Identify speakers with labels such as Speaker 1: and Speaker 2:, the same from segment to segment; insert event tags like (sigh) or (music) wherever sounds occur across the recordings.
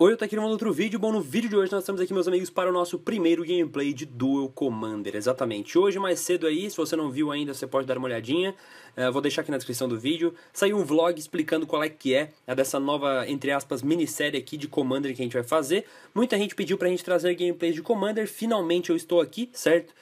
Speaker 1: Oi, eu tô aqui no outro vídeo. Bom, no vídeo de hoje nós estamos aqui, meus amigos, para o nosso primeiro gameplay de Duel Commander, exatamente. Hoje, mais cedo aí, se você não viu ainda, você pode dar uma olhadinha. Uh, vou deixar aqui na descrição do vídeo. Saiu um vlog explicando qual é que é a dessa nova, entre aspas, minissérie aqui de Commander que a gente vai fazer. Muita gente pediu pra gente trazer gameplays de Commander, finalmente eu estou aqui, certo?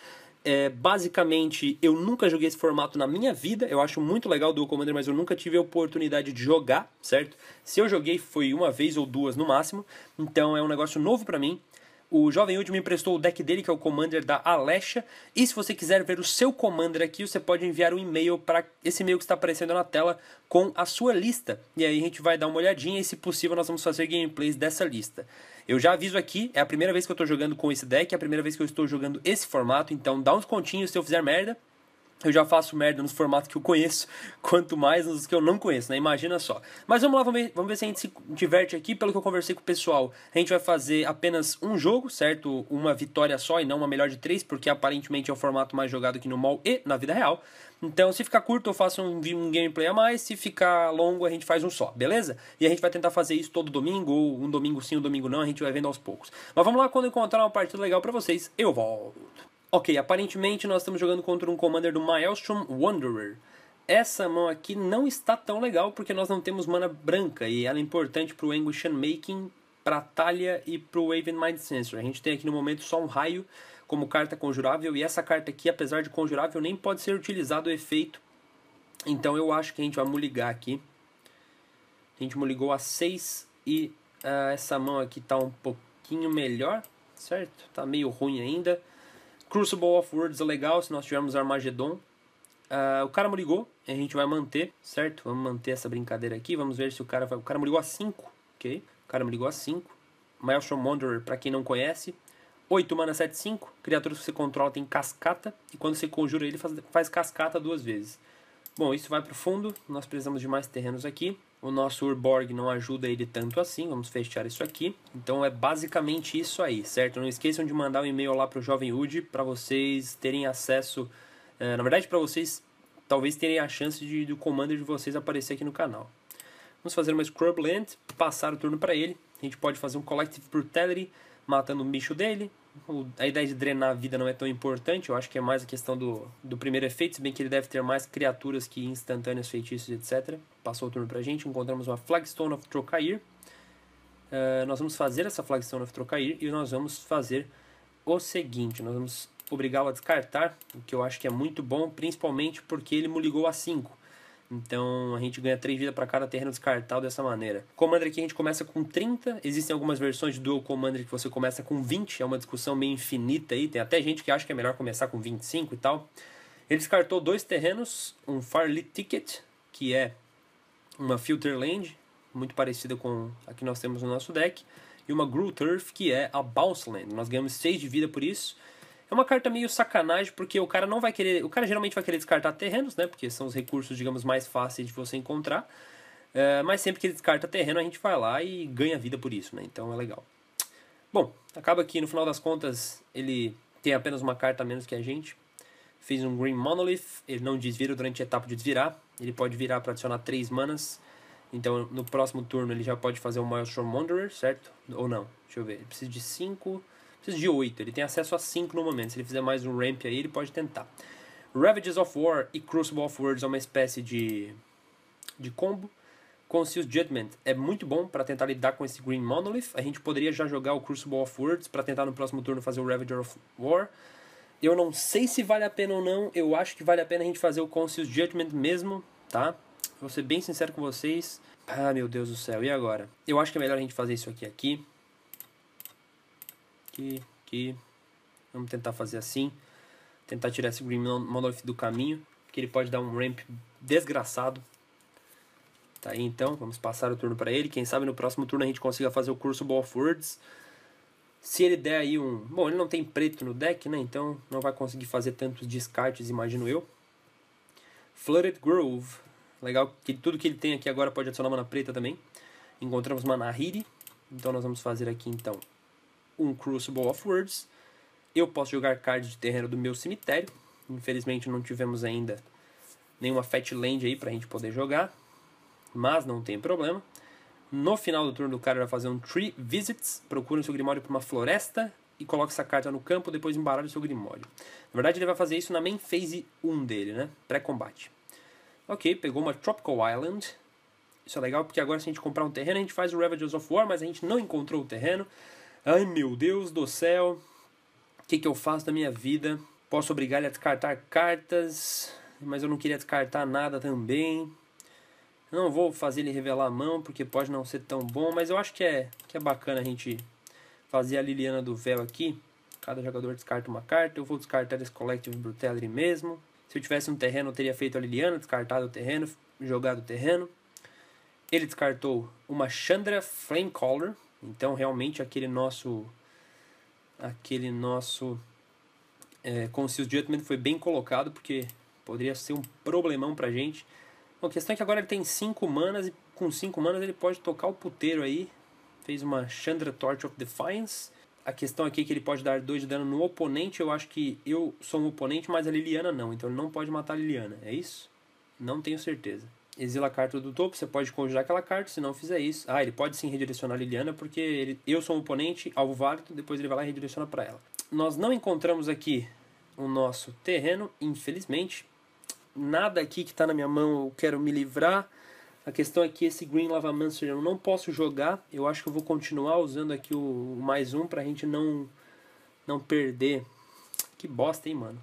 Speaker 1: É, basicamente, eu nunca joguei esse formato na minha vida. Eu acho muito legal o Dual Commander, mas eu nunca tive a oportunidade de jogar, certo? Se eu joguei foi uma vez ou duas no máximo. Então é um negócio novo para mim. O Jovem Hood me emprestou o deck dele, que é o Commander da Alexa. E se você quiser ver o seu Commander aqui, você pode enviar um e-mail para esse e-mail que está aparecendo na tela com a sua lista. E aí a gente vai dar uma olhadinha e, se possível, nós vamos fazer gameplays dessa lista. Eu já aviso aqui, é a primeira vez que eu estou jogando com esse deck, é a primeira vez que eu estou jogando esse formato, então dá uns continhos se eu fizer merda. Eu já faço merda nos formatos que eu conheço, (laughs) quanto mais nos que eu não conheço, né? Imagina só. Mas vamos lá, vamos ver, vamos ver se a gente se diverte aqui. Pelo que eu conversei com o pessoal, a gente vai fazer apenas um jogo, certo? Uma vitória só e não uma melhor de três, porque aparentemente é o formato mais jogado aqui no mall e na vida real. Então, se ficar curto, eu faço um, um, gameplay a mais. Se ficar longo, a gente faz um só, beleza? E a gente vai tentar fazer isso todo domingo, ou um domingo sim, um domingo não. A gente vai vendo aos poucos. Mas vamos lá, quando encontrar uma partida legal para vocês, eu volto. Ok, aparentemente nós estamos jogando contra um commander do Maelstrom Wanderer. Essa mão aqui não está tão legal porque nós não temos mana branca e ela é importante para o Anguish Making, para a Talha e para o Wave Mind Sensor. A gente tem aqui no momento só um raio como carta conjurável e essa carta aqui, apesar de conjurável, nem pode ser utilizado o efeito. Então eu acho que a gente vai muligar aqui. A gente muligou a 6 e uh, essa mão aqui está um pouquinho melhor, certo? Está meio ruim ainda. Crucible of Words é legal, se nós tivermos Armageddon. Uh, ah, o cara ligou, a gente vai manter, certo? Vamos manter essa brincadeira aqui, vamos ver se o cara vai... O cara ligou a 5, ok? O cara ligou a 5. Maelstrom Wanderer, pra quem não conhece, 8 mana 7, 5. Criaturas que você controla tem cascata. E quando você conjura ele, faz, faz cascata duas vezes. Bom, isso vai pro fundo. Nós precisamos de mais terrenos aqui. O nosso Urborg não ajuda ele tanto assim, vamos fechar isso aqui. Então é basicamente isso aí, certo? Não esqueçam de mandar um e-mail lá para o Jovem Ud para vocês terem acesso, eh, na verdade para vocês talvez terem a chance de, do comando de vocês aparecer aqui no canal. Vamos fazer uma Land, passar o turno para ele. A gente pode fazer um Collective Brutality, matando o bicho dele, a ideia de drenar a vida não é tão importante, eu acho que é mais a questão do, do primeiro efeito, se bem que ele deve ter mais criaturas que instantâneas, feitiços, etc. Passou o turno pra gente, encontramos uma Flagstone of Trocair. Uh, nós vamos fazer essa Flagstone of Trocair e nós vamos fazer o seguinte, nós vamos obrigá-lo a descartar, o que eu acho que é muito bom, principalmente porque ele me ligou a 5. Então a gente ganha 3 vidas para cada terreno descartado dessa maneira. Commander aqui a gente começa com 30. Existem algumas versões de Dual Commander que você começa com 20. É uma discussão meio infinita aí. Tem até gente que acha que é melhor começar com 25 e tal. Ele descartou dois terrenos: um Farlit Ticket, que é uma Filter Land, muito parecida com a que nós temos no nosso deck, e uma Gruul Turf, que é a Bounce Land. Nós ganhamos 6 de vida por isso. É uma carta meio sacanagem, porque o cara não vai querer. O cara geralmente vai querer descartar terrenos, né? Porque são os recursos, digamos, mais fáceis de você encontrar. É, mas sempre que ele descarta terreno, a gente vai lá e ganha vida por isso, né? Então é legal. Bom, acaba que no final das contas ele tem apenas uma carta a menos que a gente. Fez um Green Monolith, ele não desvira durante a etapa de desvirar. Ele pode virar para adicionar 3 manas. Então no próximo turno ele já pode fazer o Maelstrom Wanderer, certo? Ou não? Deixa eu ver, ele precisa de 5. Cinco... Precisa de 8. Ele tem acesso a 5 no momento. Se ele fizer mais um ramp aí, ele pode tentar. Ravages of War e Crucible of Words é uma espécie de, de combo. Conscious Judgment é muito bom para tentar lidar com esse Green Monolith. A gente poderia já jogar o Crucible of Words para tentar no próximo turno fazer o Ravager of War. Eu não sei se vale a pena ou não. Eu acho que vale a pena a gente fazer o Conscious Judgment mesmo, tá? Vou ser bem sincero com vocês. Ah, meu Deus do céu, e agora? Eu acho que é melhor a gente fazer isso aqui aqui aqui, aqui. Vamos tentar fazer assim. Tentar tirar esse Green Monolith do caminho. Que ele pode dar um ramp desgraçado. Tá aí então, vamos passar o turno para ele. Quem sabe no próximo turno a gente consiga fazer o curso Ball of Words. Se ele der aí um. Bom, ele não tem preto no deck, né? Então não vai conseguir fazer tantos descartes, imagino eu. Flooded Grove. Legal que tudo que ele tem aqui agora pode adicionar mana preta também. Encontramos mana Hiri. Então nós vamos fazer aqui então um Crucible of Words. Eu posso jogar cards de terreno do meu cemitério. Infelizmente não tivemos ainda nenhuma Fatland aí pra gente poder jogar. Mas não tem problema. No final do turno o cara vai fazer um Tree Visits. Procura o seu Grimório pra uma floresta e coloca essa carta no campo, depois embaralha o seu Grimório. Na verdade ele vai fazer isso na main phase 1 dele, né? Pré-combate. Ok, pegou uma Tropical Island. Isso é legal porque agora se a gente comprar um terreno, a gente faz o Ravages of War, mas a gente não encontrou o terreno. Ai meu Deus do céu, o que, que eu faço da minha vida? Posso obrigar ele a descartar cartas, mas eu não queria descartar nada também. Não vou fazer ele revelar a mão, porque pode não ser tão bom, mas eu acho que é, que é bacana a gente fazer a Liliana do Véu aqui. Cada jogador descarta uma carta, eu vou descartar esse Collective Brutality mesmo. Se eu tivesse um terreno, eu teria feito a Liliana, descartado o terreno, jogado o terreno. Ele descartou uma Chandra Flamecaller, então, realmente, aquele nosso aquele nosso é, Conscious Judgment foi bem colocado, porque poderia ser um problemão pra gente. Bom, a questão é que agora ele tem 5 manas, e com 5 manas ele pode tocar o puteiro aí. Fez uma Chandra Torch of Defiance. A questão aqui é que ele pode dar 2 de dano no oponente. Eu acho que eu sou um oponente, mas a Liliana não. Então ele não pode matar a Liliana, é isso? Não tenho certeza exila a carta do topo, você pode conjurar aquela carta, se não fizer isso. Ah, ele pode sim redirecionar a Liliana, porque ele, eu sou um oponente, alvo válido, depois ele vai lá e redireciona para ela. Nós não encontramos aqui o nosso terreno, infelizmente. Nada aqui que está na minha mão eu quero me livrar. A questão é que esse Green Lava Mancer eu não posso jogar. Eu acho que eu vou continuar usando aqui o mais um para a gente não, não perder. Que bosta, hein, mano.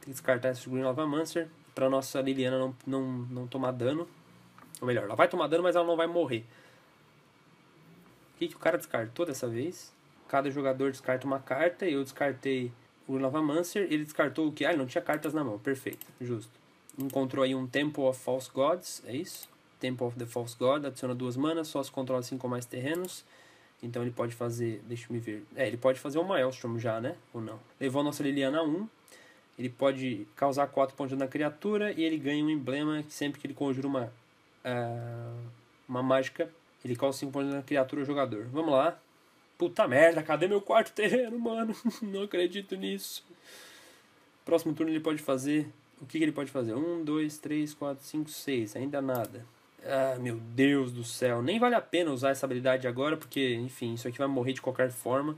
Speaker 1: Tem que descartar esse Green Lava Mancer pra nossa Liliana não, não, não tomar dano. Ou melhor, ela vai tomar dano, mas ela não vai morrer. O que, que o cara descartou dessa vez? Cada jogador descarta uma carta. Eu descartei o Lavamancer. Ele descartou o que? Ah, ele não tinha cartas na mão. Perfeito, justo. Encontrou aí um Temple of False Gods, é isso? Temple of the False God, adiciona duas manas, só se controla cinco ou mais terrenos. Então ele pode fazer, deixa eu me ver. É, ele pode fazer o Maelstrom já, né? Ou não? Levou a nossa Liliana a 1. Ele pode causar 4 pontos na criatura e ele ganha um emblema que sempre que ele conjura uma, uh, uma mágica, ele causa 5 pontos na criatura ou jogador. Vamos lá. Puta merda, cadê meu quarto terreno, mano? (laughs) Não acredito nisso. Próximo turno ele pode fazer. O que, que ele pode fazer? 1, 2, 3, 4, 5, 6. Ainda nada. Ah, meu Deus do céu. Nem vale a pena usar essa habilidade agora, porque, enfim, isso aqui vai morrer de qualquer forma.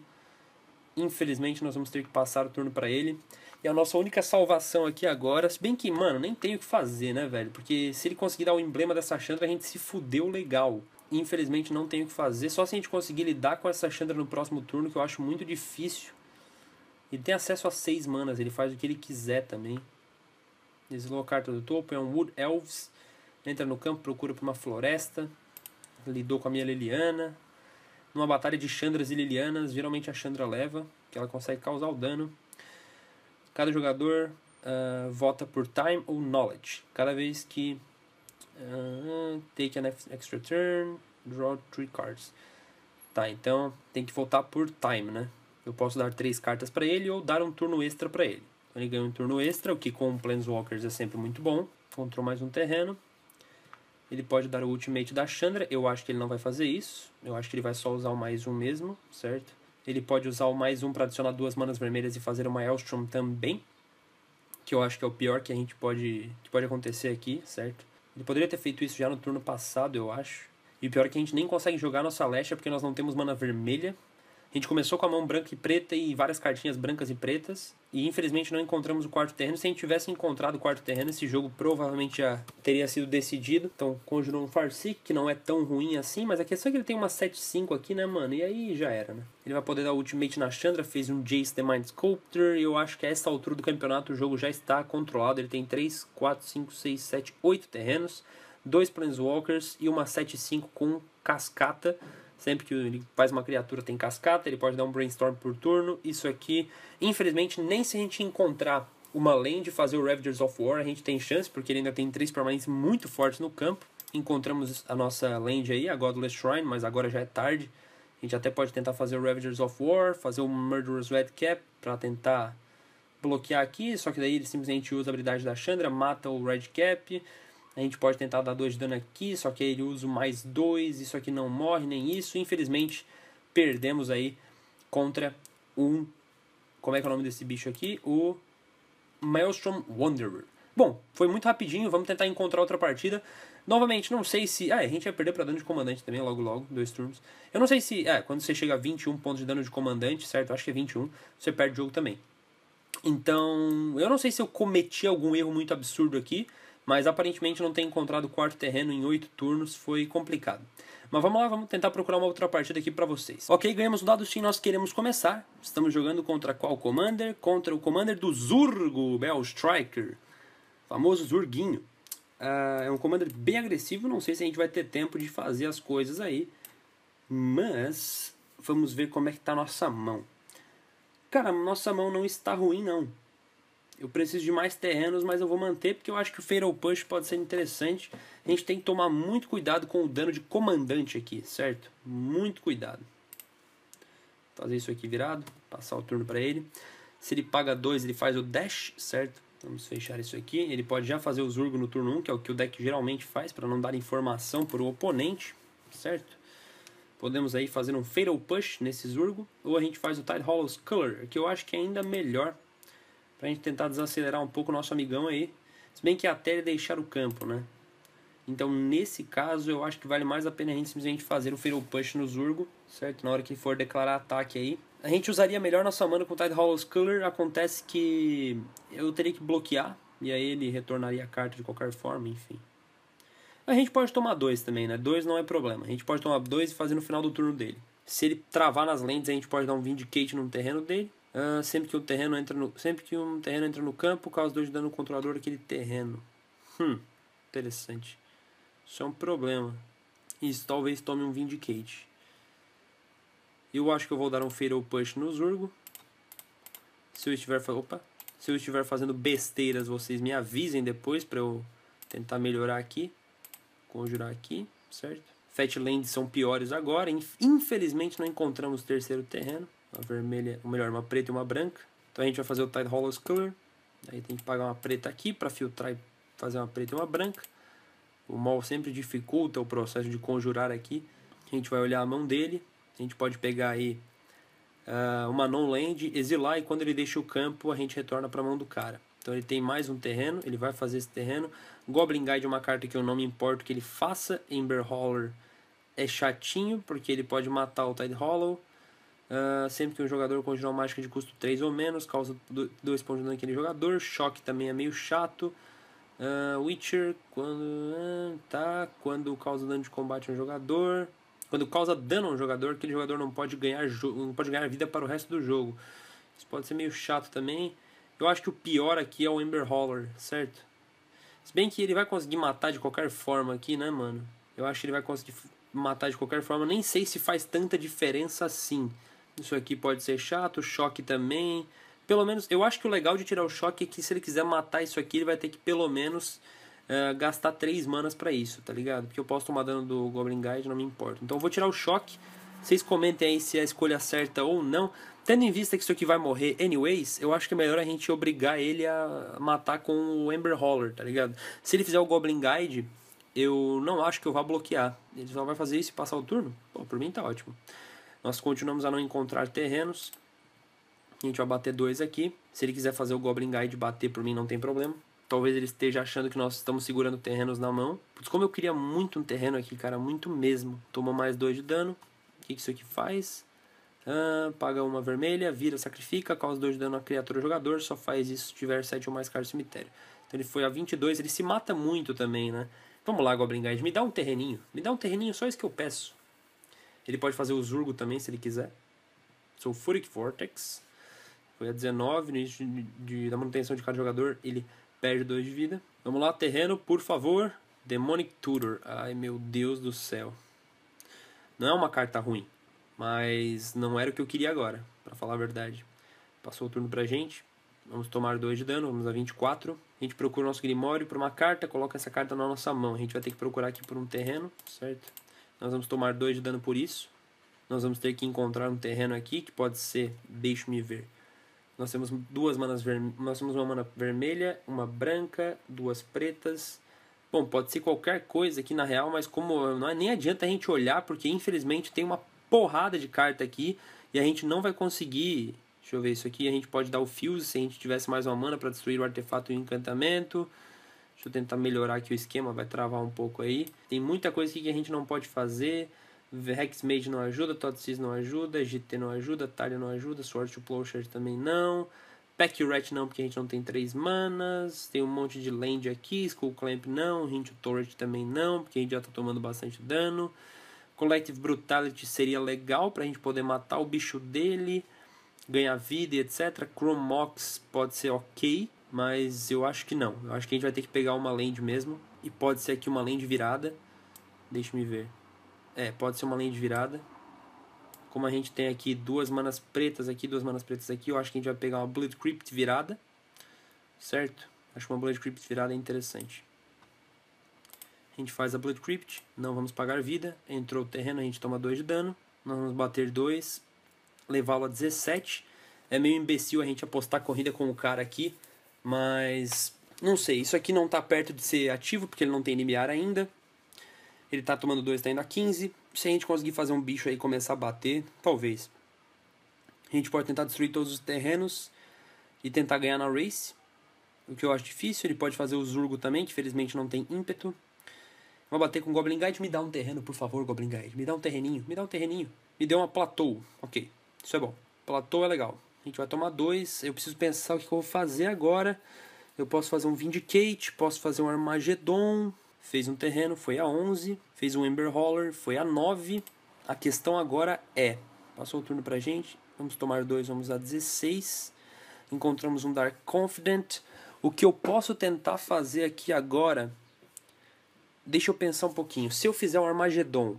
Speaker 1: Infelizmente, nós vamos ter que passar o turno para ele. E a nossa única salvação aqui agora, se bem que, mano, nem tem o que fazer, né, velho? Porque se ele conseguir dar o emblema dessa Chandra, a gente se fudeu legal. Infelizmente, não tem o que fazer. Só se a gente conseguir lidar com essa Chandra no próximo turno, que eu acho muito difícil. Ele tem acesso a seis manas, ele faz o que ele quiser também. Deslocar todo o topo, é um Wood Elves. Entra no campo, procura por uma floresta. Lidou com a minha Liliana. Numa batalha de Chandras e Lilianas, geralmente a Chandra leva, que ela consegue causar o dano. Cada jogador uh, vota por Time ou Knowledge. Cada vez que uh, take an extra turn, draw three cards. Tá, então tem que votar por Time, né? Eu posso dar três cartas para ele ou dar um turno extra para ele. Ele ganha um turno extra, o que com Planeswalkers é sempre muito bom. encontrou mais um terreno. Ele pode dar o ultimate da Chandra. Eu acho que ele não vai fazer isso. Eu acho que ele vai só usar o mais um mesmo, certo? Ele pode usar o mais um para adicionar duas manas vermelhas e fazer uma Elstrom também. Que eu acho que é o pior que a gente pode. que pode acontecer aqui, certo? Ele poderia ter feito isso já no turno passado, eu acho. E o pior é que a gente nem consegue jogar nossa Lesha porque nós não temos mana vermelha. A gente começou com a mão branca e preta e várias cartinhas brancas e pretas. E infelizmente não encontramos o quarto terreno. Se a gente tivesse encontrado o quarto terreno, esse jogo provavelmente já teria sido decidido. Então conjurou um Farsi, que não é tão ruim assim, mas a questão é que ele tem uma 7-5 aqui, né, mano? E aí já era, né? Ele vai poder dar ultimate na Chandra, fez um Jace The Mind Sculptor. E eu acho que a essa altura do campeonato o jogo já está controlado. Ele tem 3, 4, 5, 6, 7, 8 terrenos, dois Planeswalkers e uma 7-5 com cascata Sempre que ele faz uma criatura tem cascata, ele pode dar um brainstorm por turno. Isso aqui, infelizmente, nem se a gente encontrar uma lane de fazer o Ravagers of War, a gente tem chance, porque ele ainda tem três permanentes muito fortes no campo. Encontramos a nossa land aí, a Godless Shrine, mas agora já é tarde. A gente até pode tentar fazer o Ravagers of War, fazer o Murderous Red Cap para tentar bloquear aqui, só que daí ele simplesmente usa a habilidade da Chandra, mata o Red Cap, a gente pode tentar dar 2 de dano aqui, só que ele usa mais 2, isso aqui não morre, nem isso. Infelizmente, perdemos aí contra um... Como é que é o nome desse bicho aqui? O Maelstrom Wanderer. Bom, foi muito rapidinho, vamos tentar encontrar outra partida. Novamente, não sei se... Ah, a gente vai perder para dano de comandante também logo logo, dois turnos. Eu não sei se... É, quando você chega a 21 pontos de dano de comandante, certo? Eu acho que é 21, você perde o jogo também. Então, eu não sei se eu cometi algum erro muito absurdo aqui mas aparentemente não ter encontrado quarto terreno em oito turnos foi complicado. Mas vamos lá, vamos tentar procurar uma outra partida aqui para vocês. Ok, ganhamos um dado sim, nós queremos começar. Estamos jogando contra qual Commander? Contra o Commander do Zurgo, Bell Striker. Famoso Zurguinho. Uh, é um Commander bem agressivo, não sei se a gente vai ter tempo de fazer as coisas aí. Mas vamos ver como é que tá a nossa mão. Cara, nossa mão não está ruim não eu preciso de mais terrenos, mas eu vou manter porque eu acho que o Fatal Push pode ser interessante. A gente tem que tomar muito cuidado com o dano de comandante aqui, certo? Muito cuidado. Fazer isso aqui virado, passar o turno para ele. Se ele paga 2, ele faz o dash, certo? Vamos fechar isso aqui. Ele pode já fazer o Zurgo no turno 1, um, que é o que o deck geralmente faz, para não dar informação para o oponente, certo? Podemos aí fazer um Fatal Push nesse Zurgo, ou a gente faz o Tide Hollows Color, que eu acho que é ainda melhor para a gente tentar desacelerar um pouco o nosso amigão aí. Se bem que até ele deixar o campo, né? Então, nesse caso, eu acho que vale mais a pena a gente simplesmente fazer o Fatal Push no Zurgo, certo? Na hora que for declarar ataque aí. A gente usaria melhor nossa mana com Tide Hollow's Color. Acontece que eu teria que bloquear, e aí ele retornaria a carta de qualquer forma, enfim. A gente pode tomar dois também, né? Dois não é problema. A gente pode tomar dois e fazer no final do turno dele. Se ele travar nas lentes, a gente pode dar um Vindicate no terreno dele. Uh, sempre que o terreno entra no, sempre que um terreno entra no campo, causa dois de dano controlador daquele terreno. Hum, interessante. Isso é um problema. Isso talvez tome um Vindicate. Eu acho que eu vou dar um Fatal Push no Zurgo. Se eu estiver, opa, se eu estiver fazendo besteiras, vocês me avisem depois para eu tentar melhorar aqui. Conjurar aqui, certo? Fatlands são piores agora. Infelizmente não encontramos terceiro terreno. Uma vermelha, ou melhor, uma preta e uma branca. Então a gente vai fazer o Tide Hollows Color. Aí tem que pagar uma preta aqui para filtrar e fazer uma preta e uma branca. O mol sempre dificulta o processo de conjurar aqui. A gente vai olhar a mão dele. A gente pode pegar aí uh, uma non-land, exilar e quando ele deixa o campo a gente retorna para a mão do cara. Então ele tem mais um terreno, ele vai fazer esse terreno. Goblin Guide é uma carta que eu não me importo que ele faça. Ember Holler é chatinho porque ele pode matar o Tide Hollow. Uh, sempre que um jogador continuar mágica de custo 3 ou menos, causa 2 pontos de dano naquele jogador. Choque também é meio chato. Uh, Witcher, quando. Uh, tá. Quando causa dano de combate a um jogador. Quando causa dano a um jogador, aquele jogador não pode ganhar, não pode ganhar vida para o resto do jogo. Isso pode ser meio chato também. Eu acho que o pior aqui é o Ember Holler, certo? Se bem que ele vai conseguir matar de qualquer forma aqui, né, mano? Eu acho que ele vai conseguir matar de qualquer forma. Nem sei se faz tanta diferença assim. Isso aqui pode ser chato, choque também. Pelo menos, eu acho que o legal de tirar o choque é que se ele quiser matar isso aqui, ele vai ter que pelo menos uh, gastar 3 manas para isso, tá ligado? Porque eu posso tomar dano do Goblin Guide, não me importa. Então eu vou tirar o choque. Vocês comentem aí se é a escolha certa ou não. Tendo em vista que isso aqui vai morrer anyways, eu acho que é melhor a gente obrigar ele a matar com o Ember Holler, tá ligado? Se ele fizer o Goblin Guide, eu não acho que eu vá bloquear. Ele só vai fazer isso e passar o turno? Pô, por mim tá ótimo. Nós continuamos a não encontrar terrenos. A gente vai bater dois aqui. Se ele quiser fazer o Goblin Guide bater por mim, não tem problema. Talvez ele esteja achando que nós estamos segurando terrenos na mão. Putz, como eu queria muito um terreno aqui, cara. Muito mesmo. Toma mais dois de dano. O que, que isso aqui faz? Ah, paga uma vermelha, vira, sacrifica, causa dois de dano a criatura ou jogador, só faz isso se tiver 7 ou mais caro no cemitério. Então ele foi a 22, ele se mata muito também, né? Vamos lá, Goblin Guide, me dá um terreninho. Me dá um terreninho, só isso que eu peço. Ele pode fazer o Zurgo também, se ele quiser. Sulfuric Vortex. Foi a 19 no início de, de, da manutenção de cada jogador. Ele perde 2 de vida. Vamos lá, terreno, por favor. Demonic Tutor. Ai, meu Deus do céu. Não é uma carta ruim, mas não era o que eu queria agora, para falar a verdade. Passou o turno pra gente. Vamos tomar 2 de dano, vamos a 24. A gente procura o nosso Grimório por uma carta, coloca essa carta na nossa mão. A gente vai ter que procurar aqui por um terreno, certo? Nós vamos tomar 2 de dano por isso. Nós vamos ter que encontrar um terreno aqui que pode ser Deixe-me ver. Nós temos duas manas ver Nós temos uma mana vermelha, uma branca, duas pretas. Bom, pode ser qualquer coisa aqui na real, mas como não é, nem adianta a gente olhar, porque infelizmente tem uma porrada de carta aqui e a gente não vai conseguir. Deixa eu ver isso aqui. A gente pode dar o fuse se a gente tivesse mais uma mana para destruir o artefato e o encantamento. Deixa eu tentar melhorar aqui o esquema, vai travar um pouco aí. Tem muita coisa aqui que a gente não pode fazer. mage não ajuda, Totsis não ajuda, GT não ajuda, Talha não ajuda, Sword to Plowshare também não. Pack Rat não, porque a gente não tem 3 manas. Tem um monte de land aqui, Skull Clamp não, Hint Torrent também não, porque a gente já tá tomando bastante dano. Collective Brutality seria legal pra gente poder matar o bicho dele, ganhar vida e etc. Chromox pode ser ok mas eu acho que não. Eu acho que a gente vai ter que pegar uma land mesmo, e pode ser aqui uma land virada. Deixa-me ver. É, pode ser uma land virada. Como a gente tem aqui duas manas pretas aqui, duas manas pretas aqui, eu acho que a gente vai pegar uma Blood Crypt virada. Certo? Acho que uma Blood Crypt virada é interessante. A gente faz a Blood Crypt, não vamos pagar vida. Entrou o terreno, a gente toma 2 de dano. Nós vamos bater 2, levá-lo a 17. É meio imbecil a gente apostar corrida com o cara aqui, mas não sei, isso aqui não está perto de ser ativo porque ele não tem limiar ainda. Ele está tomando 2, está indo a 15. Se a gente conseguir fazer um bicho aí começar a bater, talvez. A gente pode tentar destruir todos os terrenos e tentar ganhar na race. O que eu acho difícil. Ele pode fazer o Zurgo também, que felizmente não tem ímpeto. Vou bater com o Goblin Guide. Me dá um terreno, por favor, Goblin Guide. Me dá um terreninho, me dá um terreninho. Me deu uma plateau. Ok, isso é bom. Plateau é legal. A gente vai tomar dois. Eu preciso pensar o que, eu vou fazer agora. Eu posso fazer um Vindicate, posso fazer um Armageddon. Fez um terreno, foi a 11. Fez um Ember Holler, foi a 9. A questão agora é: passou o turno pra gente, vamos tomar dois, vamos a 16. Encontramos um Dark Confident. O que eu posso tentar fazer aqui agora. Deixa eu pensar um pouquinho. Se eu fizer um Armageddon,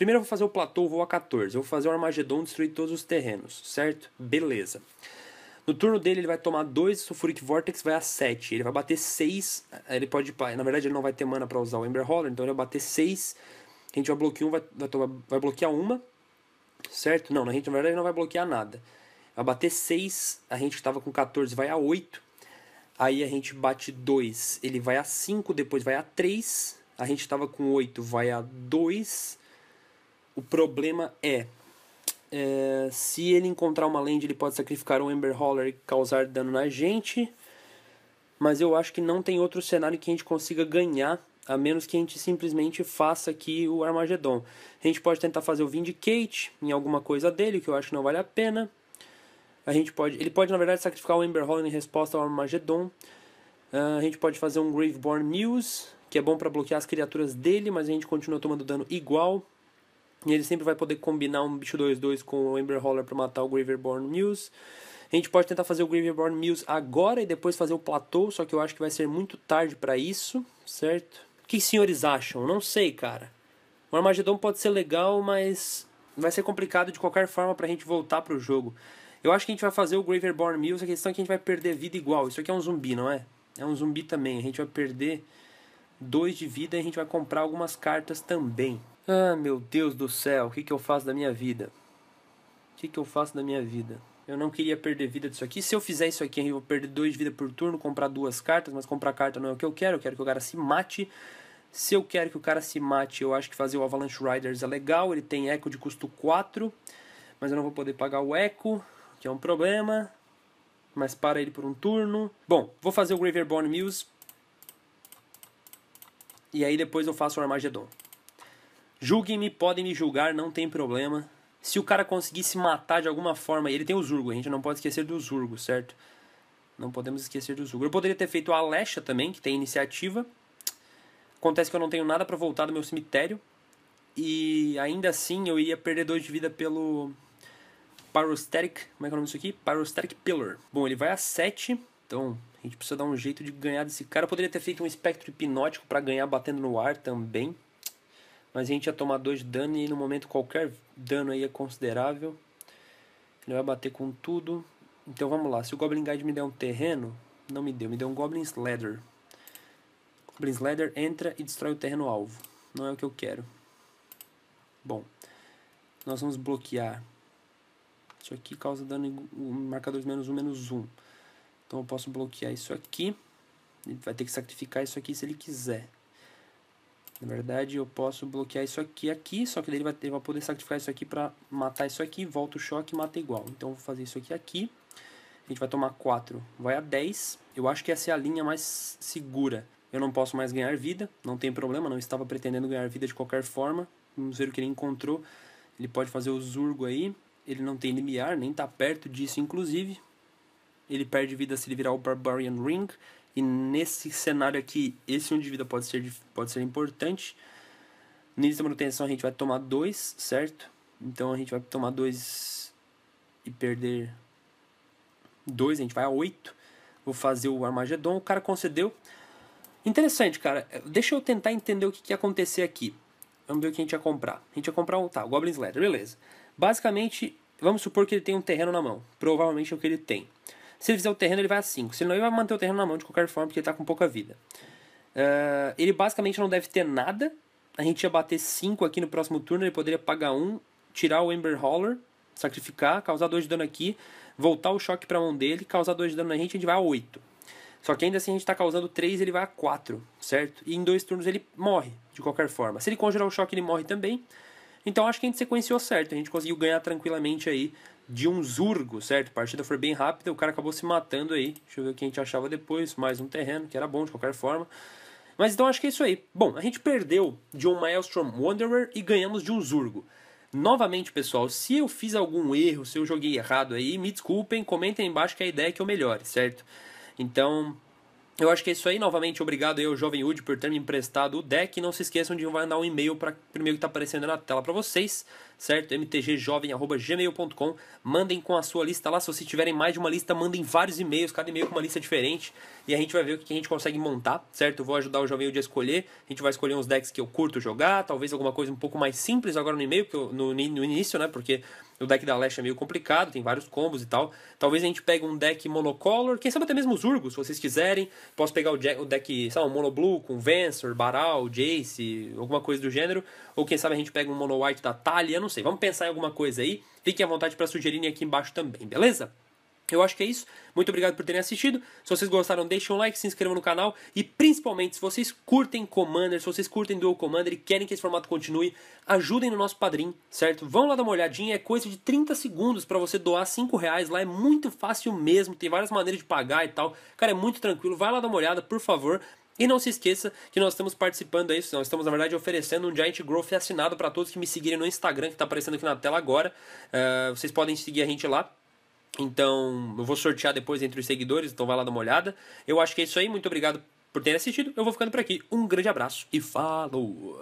Speaker 1: Primeiro eu vou fazer o platô, vou a 14. Eu vou fazer o Armagedon destruir todos os terrenos, certo? Beleza. No turno dele, ele vai tomar 2, Sulfuric Vortex vai a 7. Ele vai bater 6. Eh, ele pode. Na verdade, ele não vai ter mana pra usar o Ember Holler, então ele vai bater 6. A gente vai bloquear, um, vai, vai, vai bloquear uma. Certo? Não, a gente na verdade não vai bloquear nada. Vai bater 6, a gente tava com 14, vai a 8. Aí a gente bate 2, ele vai a 5, depois vai a 3. A gente tava com 8, vai a 2. O problema é, é, se ele encontrar uma land, ele pode sacrificar um Ember Holler e causar dano na gente. Mas eu acho que não tem outro cenário que a gente consiga ganhar, a menos que a gente simplesmente faça aqui o Armageddon. A gente pode tentar fazer o Vindicate em alguma coisa dele, que eu acho que não vale a pena. A gente pode, ele pode, na verdade, sacrificar o Ember Holler em resposta ao Armageddon. Uh, ah, a gente pode fazer um Graveborn Muse, que é bom para bloquear as criaturas dele, mas a gente continua tomando dano igual. E ele sempre vai poder combinar um bicho 2-2 com o Ember Holler para matar o Graverborn Mills. A gente pode tentar fazer o Graverborn Mills agora e depois fazer o platô só que eu acho que vai ser muito tarde para isso, certo? O que os senhores acham? Não sei, cara. O Armagedon pode ser legal, mas vai ser complicado de qualquer forma pra gente voltar pro jogo. Eu acho que a gente vai fazer o Graverborn Mills, a questão é que a gente vai perder vida igual. Isso aqui é um zumbi, não é? É um zumbi também. A gente vai perder 2 de vida e a gente vai comprar algumas cartas também. Ah, meu Deus do céu, o que, que eu faço da minha vida? O que, que eu faço da minha vida? Eu não queria perder vida disso aqui. Se eu fizer isso aqui, eu vou perder dois vida por turno, comprar duas cartas, mas comprar carta não é o que eu quero. Eu quero que o cara se mate. Se eu quero que o cara se mate, eu acho que fazer o Avalanche Riders é legal. Ele tem eco de custo 4, mas eu não vou poder pagar o eco, que é um problema. Mas para ele por um turno. Bom, vou fazer o Graverborn Mills. E aí depois eu faço o Armageddon. Julguem-me, podem me julgar, não tem problema. Se o cara conseguisse matar de alguma forma, ele tem o Zurgo, a gente não pode esquecer do Zurgo, certo? Não podemos esquecer do Zurgo. Eu poderia ter feito a Alexa também, que tem iniciativa. Acontece que eu não tenho nada para voltar do meu cemitério. E ainda assim eu iria perder 2 de vida pelo Pyrostatic. Como é que é o nome disso aqui? Pyrostatic Pillar. Bom, ele vai a 7. Então a gente precisa dar um jeito de ganhar desse cara. Eu poderia ter feito um espectro hipnótico para ganhar batendo no ar também. Mas a gente ia tomar 2 de dano e no momento qualquer dano aí é considerável. Ele vai bater com tudo. Então vamos lá. Se o Goblin Guide me der um terreno... Não me deu. Me deu um Goblin Slather. Goblin Slather entra e destrói o terreno alvo. Não é o que eu quero. Bom. Nós vamos bloquear. Isso aqui causa dano um marcador menos um, menos um. Então eu posso bloquear isso aqui. Ele vai ter que sacrificar isso aqui se ele quiser. Na verdade, eu posso bloquear isso aqui aqui, só que daí ele vai, ter vai poder sacrificar isso aqui para matar isso aqui, volta o choque e mata igual. Então, eu vou fazer isso aqui aqui. A gente vai tomar 4, vai a 10. Eu acho que essa é a linha mais segura. Eu não posso mais ganhar vida, não tem problema, não estava pretendendo ganhar vida de qualquer forma. Vamos ver o que ele encontrou. Ele pode fazer o Zurgo aí. Ele não tem limiar, nem está perto disso, inclusive. Ele perde vida se ele virar o Barbarian Ring. E nesse cenário aqui, esse 1 um de vida pode ser, pode ser importante. Nessa manutenção a gente vai tomar 2, certo? Então a gente vai tomar 2 e perder 2, a gente vai a 8. Vou fazer o Armagedon, o cara concedeu. Interessante, cara. Deixa eu tentar entender o que, que ia acontecer aqui. Vamos ver o que a gente ia comprar. A gente ia comprar um. Tá, Goblin Slayer, beleza. Basicamente, vamos supor que ele tem um terreno na mão. Provavelmente é o que ele tem. Se ele fizer o terreno, ele vai a 5. Se ele não, ele vai manter o terreno na mão de qualquer forma, porque ele está com pouca vida. Uh, ele basicamente não deve ter nada. A gente ia bater 5 aqui no próximo turno, ele poderia pagar 1, um, tirar o Ember Holler, sacrificar, causar 2 de dano aqui, voltar o choque para a mão dele, causar 2 de dano na gente, a gente vai a 8. Só que ainda assim a gente está causando 3, ele vai a 4, certo? E em dois turnos ele morre, de qualquer forma. Se ele conjurar o choque, ele morre também. Então acho que a gente sequenciou certo, a gente conseguiu ganhar tranquilamente aí de um zurgo, certo? A partida foi bem rápida, o cara acabou se matando aí. Deixa eu ver o que a gente achava depois. Mais um terreno, que era bom de qualquer forma. Mas então acho que é isso aí. Bom, a gente perdeu de um Maelstrom Wanderer e ganhamos de um zurgo. Novamente, pessoal, se eu fiz algum erro, se eu joguei errado aí, me desculpem, comentem aí embaixo que a ideia é que eu melhore, certo? Então, eu acho que é isso aí. Novamente, obrigado aí ao Jovem Wood por ter me emprestado o deck. Não se esqueçam de mandar um e-mail para o primeiro que está aparecendo na tela para vocês certo? mtgjovem.gmail.com. Mandem com a sua lista lá. Se vocês tiverem mais de uma lista, mandem vários e-mails, cada e-mail com uma lista diferente. E a gente vai ver o que a gente consegue montar, certo? Eu vou ajudar o Jovem a escolher. A gente vai escolher uns decks que eu curto jogar, talvez alguma coisa um pouco mais simples agora no e-mail, no, no início, né? Porque o deck da Lash é meio complicado, tem vários combos e tal. Talvez a gente pegue um deck monocolor, quem sabe até mesmo os Urgos, se vocês quiserem. Posso pegar o, o deck, sei lá, um mono blue com Venser, Baral, Jace, alguma coisa do gênero. Ou quem sabe a gente pega um mono white da talha não sei. Vamos pensar em alguma coisa aí. Fiquem à vontade para sugerirem aqui embaixo também, beleza? Eu acho que é isso. Muito obrigado por terem assistido. Se vocês gostaram, deixem um like, se inscrevam no canal e principalmente se vocês curtem Commander, se vocês curtem Dual Commander e querem que esse formato continue, ajudem no nosso padrinho, certo? Vão lá dar uma olhadinha, é coisa de 30 segundos para você doar 5 reais lá, é muito fácil mesmo, tem várias maneiras de pagar e tal. Cara, é muito tranquilo, vai lá dar uma olhada, por favor. E não se esqueça que nós estamos participando disso é nós estamos na verdade oferecendo um Giant Growth assinado para todos que me seguirem no Instagram, que está aparecendo aqui na tela agora. Uh, vocês podem seguir a gente lá. Então, eu vou sortear depois entre os seguidores, então vai lá dar uma olhada. Eu acho que é isso aí, muito obrigado por terem assistido. Eu vou ficando por aqui. Um grande abraço e falou!